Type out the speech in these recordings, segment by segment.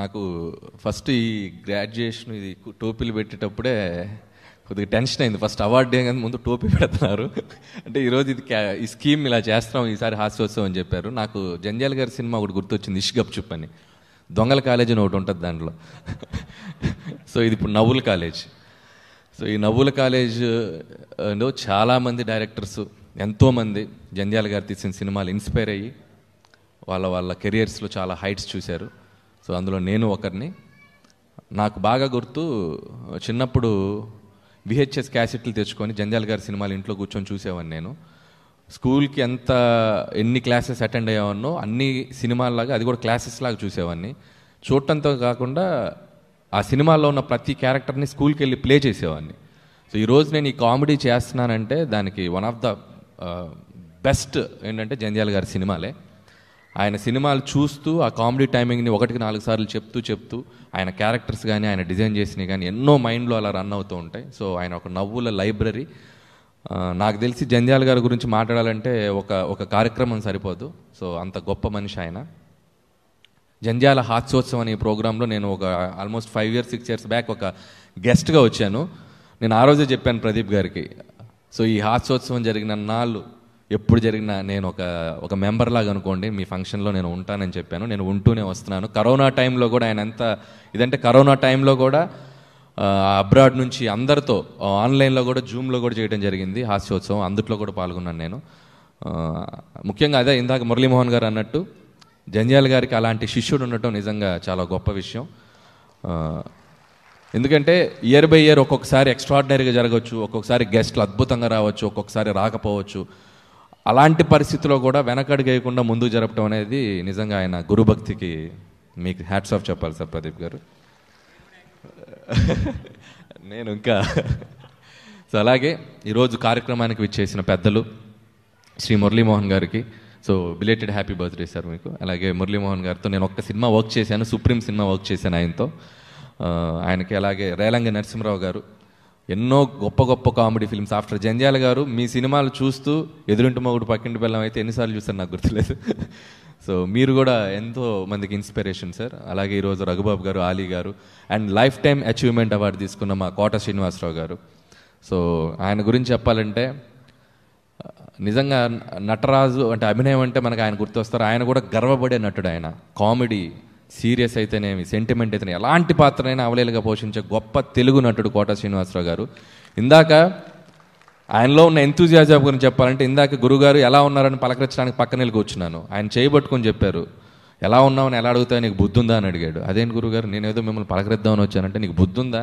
నాకు ఫస్ట్ ఈ గ్రాడ్యుయేషన్ ఇది టోపీలు పెట్టేటప్పుడే కొద్దిగా టెన్షన్ అయింది ఫస్ట్ అవార్డు కానీ ముందు టోపీ పెడుతున్నారు అంటే ఈరోజు ఇది ఈ స్కీమ్ ఇలా చేస్తాం ఈసారి హాస్యోత్సవం అని చెప్పారు నాకు జంజాల్ గారి సినిమా ఒకటి గుర్తొచ్చింది ఇష్ గప్చుప్ అని దొంగల కాలేజ్ అని ఒకటి ఉంటుంది దాంట్లో సో ఇది ఇప్పుడు నవ్వుల కాలేజ్ సో ఈ నవ్వుల కాలేజ్లో చాలామంది డైరెక్టర్స్ ఎంతోమంది జంధ్యాల గారు తీసిన సినిమాలు ఇన్స్పైర్ అయ్యి వాళ్ళ వాళ్ళ కెరియర్స్లో చాలా హైట్స్ చూశారు సో అందులో నేను ఒకరిని నాకు బాగా గుర్తు చిన్నప్పుడు విహెచ్ఎస్ క్యాసెట్లు తెచ్చుకొని జంజాల్ గారి సినిమాలు ఇంట్లో కూర్చొని చూసేవాడిని నేను స్కూల్కి ఎంత ఎన్ని క్లాసెస్ అటెండ్ అయ్యేవాడినో అన్ని సినిమాల్లాగా అది కూడా క్లాసెస్ లాగా చూసేవాడిని చూడటంతో కాకుండా ఆ సినిమాల్లో ఉన్న ప్రతి క్యారెక్టర్ని స్కూల్కి వెళ్ళి ప్లే చేసేవాడిని సో ఈరోజు నేను ఈ కామెడీ చేస్తున్నానంటే దానికి వన్ ఆఫ్ ద బెస్ట్ ఏంటంటే జంధ్యాల గారి సినిమాలే ఆయన సినిమాలు చూస్తూ ఆ కామెడీ టైమింగ్ని ఒకటికి నాలుగు సార్లు చెప్తూ చెప్తూ ఆయన క్యారెక్టర్స్ కానీ ఆయన డిజైన్ చేసినవి కానీ ఎన్నో మైండ్లో అలా రన్ అవుతూ ఉంటాయి సో ఆయన ఒక నవ్వుల లైబ్రరీ నాకు తెలిసి జంధ్యాల గారి గురించి మాట్లాడాలంటే ఒక ఒక కార్యక్రమం సరిపోదు సో అంత గొప్ప మనిషి ఆయన జంధ్యాల హాస్యోత్సవం అనే ప్రోగ్రాంలో నేను ఒక almost five years six years back ఒక గెస్ట్గా వచ్చాను నేను ఆ రోజే చెప్పాను ప్రదీప్ గారికి సో ఈ హాస్యోత్సవం జరిగిన నాళ్ళు ఎప్పుడు జరిగిన నేను ఒక ఒక మెంబర్ లాగా అనుకోండి మీ ఫంక్షన్లో నేను ఉంటానని చెప్పాను నేను ఉంటూనే వస్తున్నాను కరోనా టైంలో కూడా ఆయన ఎంత ఇదంటే కరోనా టైంలో కూడా అబ్రాడ్ నుంచి అందరితో ఆన్లైన్లో కూడా జూమ్లో కూడా చేయడం జరిగింది హాస్యోత్సవం అందుట్లో కూడా పాల్గొన్నాను నేను ముఖ్యంగా అదే ఇందాక మురళీమోహన్ గారు అన్నట్టు జంజాల గారికి అలాంటి శిష్యుడు ఉండటం నిజంగా చాలా గొప్ప విషయం ఎందుకంటే ఇయర్ బై ఇయర్ ఒక్కొక్కసారి ఎక్స్ట్రాడినరీగా జరగవచ్చు ఒక్కొక్కసారి గెస్ట్లు అద్భుతంగా రావచ్చు ఒక్కొక్కసారి రాకపోవచ్చు అలాంటి పరిస్థితిలో కూడా వెనకడుగేయకుండా ముందు జరపడం అనేది నిజంగా ఆయన గురుభక్తికి మీకు హ్యాట్స్ ఆఫ్ చెప్పాలి సార్ ప్రదీప్ గారు నేను ఇంకా సో అలాగే ఈరోజు కార్యక్రమానికి విచ్చేసిన పెద్దలు శ్రీ మురళీమోహన్ గారికి so belated happy birthday sir మీకు అలాగే మురళీమోహన్ గారితో నేను ఒక్క సినిమా వర్క్ చేశాను సుప్రీం సినిమా వర్క్ చేశాను ఆయనతో ఆయనకి అలాగే రేలంగ నరసింహరావు గారు ఎన్నో గొప్ప గొప్ప కామెడీ ఫిల్మ్స్ ఆఫ్టర్ జంజాల గారు మీ సినిమాలు చూస్తూ ఎదురుంటి మొగుడు పక్కింటి బెల్లం అయితే ఎన్నిసార్లు చూస్తారు నాకు గుర్తులేదు సో మీరు కూడా ఎంతో మందికి ఇన్స్పిరేషన్ సార్ అలాగే ఈరోజు Raghubabu garu Ali garu and lifetime achievement award తీసుకున్న మా కోట శ్రీనివాసరావు గారు సో ఆయన గురించి చెప్పాలంటే నిజంగా నటరాజు అంటే అభినయం అంటే మనకు ఆయన గుర్తొస్తారు ఆయన కూడా గర్వపడే నటుడు ఆయన కామెడీ సీరియస్ అయితేనేమి సెంటిమెంట్ అయితేనే ఎలాంటి పాత్రనైనా అవలేలుగా పోషించే గొప్ప తెలుగు నటుడు కోట శ్రీనివాసరావు గారు ఇందాక ఆయనలో ఉన్న ఎంతూజియాజాబ్ గురించి చెప్పాలంటే ఇందాక గురుగారు ఎలా ఉన్నారని పలకరించడానికి పక్కన వెళ్ళి కూర్చున్నాను ఆయన చేయబట్టుకొని చెప్పారు ఎలా ఉన్నామని ఎలా అడుగుతా నీకు బుద్ధుందా అని అడిగాడు అదేంటి గురుగారు నేనేదో మిమ్మల్ని పలకరిద్దామని వచ్చానంటే నీకు బుద్ధుందా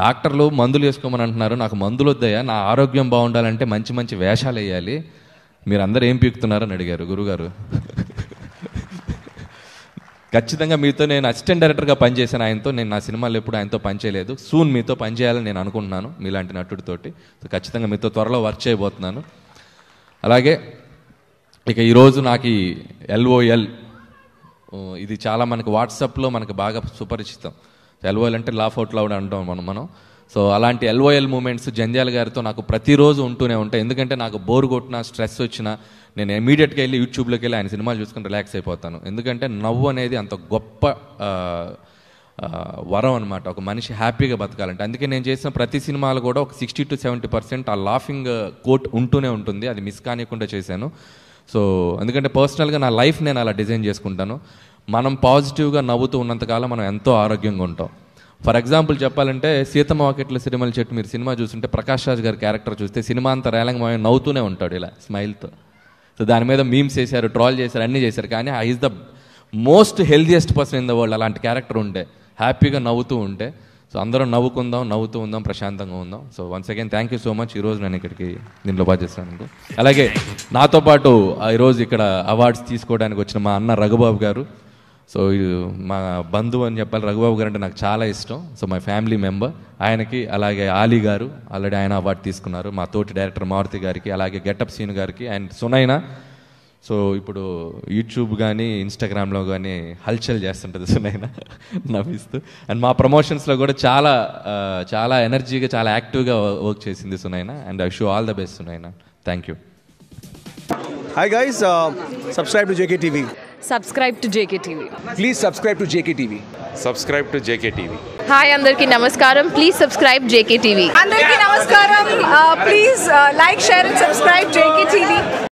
డాక్టర్లు మందులు వేసుకోమని అంటున్నారు నాకు మందులు వద్దయా నా ఆరోగ్యం బాగుండాలంటే మంచి మంచి వేషాలు వేయాలి మీరందరూ ఏం పీకుతున్నారని అడిగారు గురుగారు ఖచ్చితంగా మీతో నేను అసిస్టెంట్ డైరెక్టర్గా పనిచేసిన ఆయనతో నేను నా సినిమాలు ఎప్పుడు ఆయనతో పనిచేయలేదు సూన్ మీతో పనిచేయాలని నేను అనుకుంటున్నాను మీలాంటి నటుడితోటి సో ఖచ్చితంగా మీతో త్వరలో వర్క్ చేయబోతున్నాను అలాగే ఇక ఈరోజు నాకు ఈ ఎల్ఓఎల్ ఇది చాలా మనకు వాట్సాప్లో మనకు బాగా సుపరిచితం ఎల్ఓఎల్ అంటే లాఫ్ అవుట్ లౌడ్ అంటాం మనం మనం సో అలాంటి ఎల్ఓఎల్ మూమెంట్స్ జంధ్యాల గారితో నాకు ప్రతిరోజు ఉంటూనే ఉంటాయి ఎందుకంటే నాకు బోర్ కొట్టిన స్ట్రెస్ వచ్చిన నేను ఇమీడియట్గా వెళ్ళి యూట్యూబ్లోకి వెళ్ళి ఆయన సినిమాలు చూసుకుని రిలాక్స్ అయిపోతాను ఎందుకంటే నవ్వు అనేది అంత గొప్ప వరం అనమాట ఒక మనిషి హ్యాపీగా బతకాలంటే అందుకే నేను చేసిన ప్రతి సినిమాలు కూడా ఒక సిక్స్టీ టు సెవెంటీ పర్సెంట్ ఆ లాఫింగ్ కోట్ uh, ఉంటూనే ఉంటుంది అది మిస్ కానియకుండా చేశాను సో ఎందుకంటే పర్సనల్గా నా లైఫ్ నేను అలా డిజైన్ చేసుకుంటాను మనం పాజిటివ్గా నవ్వుతూ ఉన్నంతకాలం మనం ఎంతో ఆరోగ్యంగా ఉంటాం ఫర్ ఎగ్జాంపుల్ చెప్పాలంటే సీతమ్మ వాకెట్ల సినిమాలు చెట్టు మీరు సినిమా చూస్తుంటే ప్రకాష్ రాజ్ గారి క్యారెక్టర్ చూస్తే సినిమా అంతా రేలంగమయం నవ్వుతూనే ఉంటాడు ఇలా స్మైల్తో సో దాని మీద మీమ్స్ చేశారు ట్రాల్ చేశారు అన్నీ చేశారు కానీ is the most healthiest person in the world అలాంటి క్యారెక్టర్ ఉండే హ్యాపీగా నవ్వుతూ ఉంటే సో అందరం నవ్వుకుందాం నవ్వుతూ ఉందాం ప్రశాంతంగా ఉందాం so once again thank you so much ఈరోజు నేను ఇక్కడికి దీంట్లో బాధ్యస్తాను అలాగే నాతో పాటు ఈరోజు ఇక్కడ అవార్డ్స్ తీసుకోవడానికి వచ్చిన మా అన్న రఘుబాబు గారు సో మా బంధువు అని చెప్పాలి రఘుబాబు గారు అంటే నాకు చాలా ఇష్టం సో మై ఫ్యామిలీ మెంబర్ ఆయనకి అలాగే ఆలీ గారు ఆల్రెడీ ఆయన అవార్డు తీసుకున్నారు మా తోటి డైరెక్టర్ మారుతి గారికి అలాగే గెటప్ సీన్ గారికి అండ్ సునైనా సో ఇప్పుడు యూట్యూబ్ కానీ ఇన్స్టాగ్రామ్లో కానీ హల్చల్ చేస్తుంటుంది సునైన నవ్విస్తూ అండ్ మా ప్రమోషన్స్లో కూడా చాలా చాలా ఎనర్జీగా చాలా యాక్టివ్గా వర్క్ చేసింది Sunaina and I wish all the best Sunaina thank you hi guys subscribe to J K TV subscribe to JKTV. Please subscribe to JKTV. Subscribe to JKTV. Hi, Andarki Namaskaram. Please subscribe JKTV. Andarki Namaskaram. Uh, please uh, like, share and subscribe JKTV.